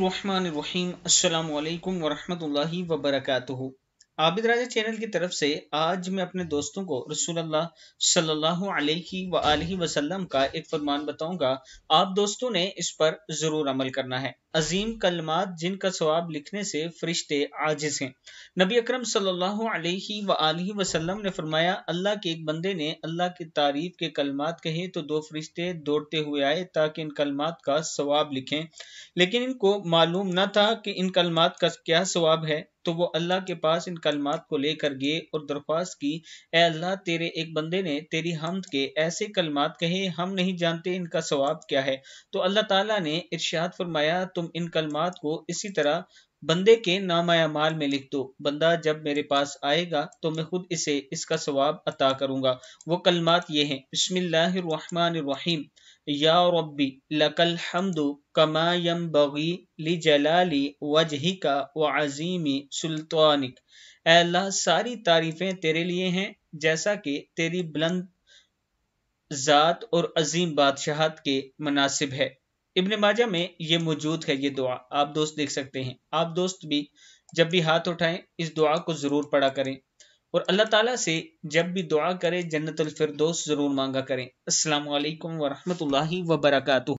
बसमीम् अल्लाम वरहमल वबरकू आबिद राजा चैनल की तरफ से आज मैं अपने दोस्तों को रसूलुल्लाह सल्लल्लाहु अलैहि वआलैहि वसल्लम का एक फरमान बताऊंगा आप दोस्तों ने इस पर ज़रूर अमल करना है अजीम कलमात जिनका सवाब लिखने से फरिश्ते आजिज हैं नबी अकरम सल्लल्लाहु अलैहि वआलैहि वसल्लम ने फरमाया अल्लाह के एक बंदे ने अल्लाह की तारीफ के कलमात कहे तो दो फरिश्ते दौड़ते हुए आए ताकि इन कलमात का सवाब लिखें लेकिन इनको मालूम न था कि इन कलमात का क्या सवाब है तो वो अल्लाह के पास इन कलमात को लेकर गए और दरख्वास्त की ए अल्लाह तेरे एक बंदे ने तेरी हमद के ऐसे कलमात कहे हम नहीं जानते इनका स्वाब क्या है तो अल्लाह ताला ने इर्शाद फरमाया तुम इन कलमात को इसी तरह बंदे के माल में लिख दो बंदा जब मेरे पास आएगा तो मैं खुद इसे इसका सवाब अता करूंगा वो कलमात ये हैं बसमीम या रब्बी लकल हमदु कमा यम बगी ली जलाली का व अजीमी सुल्तानिक अल्लाह सारी तारीफ़ें तेरे लिए हैं जैसा कि तेरी बुलंद ज़ात और अजीम बादशाहत के मुनासिब है इब्ने माजा में ये मौजूद है ये दुआ आप दोस्त देख सकते हैं आप दोस्त भी जब भी हाथ उठाएं इस दुआ को ज़रूर पढ़ा करें और अल्लाह ताला से जब भी दुआ करें जन्नतफरदोस ज़रूर मांगा करें असलकम वरहमल वबरकू